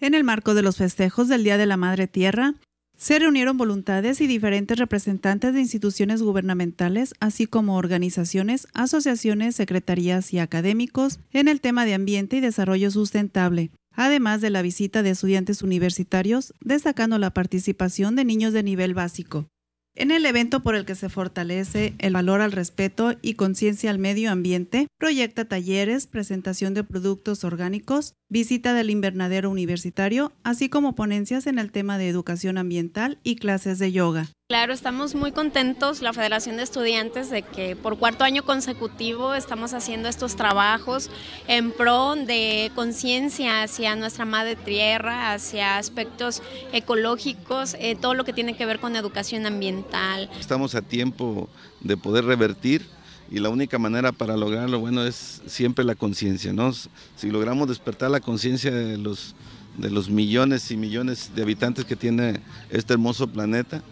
En el marco de los festejos del Día de la Madre Tierra, se reunieron voluntades y diferentes representantes de instituciones gubernamentales, así como organizaciones, asociaciones, secretarías y académicos en el tema de ambiente y desarrollo sustentable, además de la visita de estudiantes universitarios, destacando la participación de niños de nivel básico. En el evento por el que se fortalece el valor al respeto y conciencia al medio ambiente, proyecta talleres, presentación de productos orgánicos, visita del invernadero universitario, así como ponencias en el tema de educación ambiental y clases de yoga. Claro, estamos muy contentos, la Federación de Estudiantes, de que por cuarto año consecutivo estamos haciendo estos trabajos en pro de conciencia hacia nuestra madre tierra, hacia aspectos ecológicos, eh, todo lo que tiene que ver con educación ambiental. Estamos a tiempo de poder revertir y la única manera para lograrlo, bueno, es siempre la conciencia, ¿no? Si logramos despertar la conciencia de los, de los millones y millones de habitantes que tiene este hermoso planeta,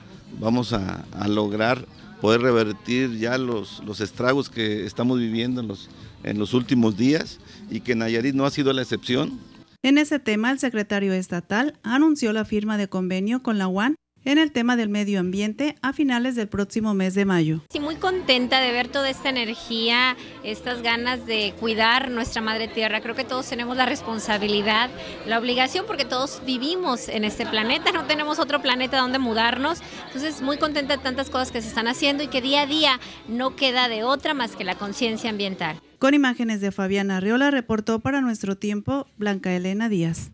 vamos a, lograr poder revertir ya los, los estragos que estamos viviendo los, en los últimos días y que Nayarit no ha sido la excepción. En ese tema, el secretario estatal anunció la firma de convenio con la UAN en el tema del medio ambiente a finales del próximo mes de mayo. Sí, muy contenta de ver toda esta energía, estas ganas de cuidar nuestra madre tierra. Creo que todos tenemos la responsabilidad, la obligación, porque todos vivimos en este planeta, no tenemos otro planeta donde mudarnos. Entonces, muy contenta de tantas cosas que se están haciendo y que día a día no queda de otra más que la conciencia ambiental. Con imágenes de Fabiana Riola, reportó para nuestro tiempo Blanca Elena Díaz.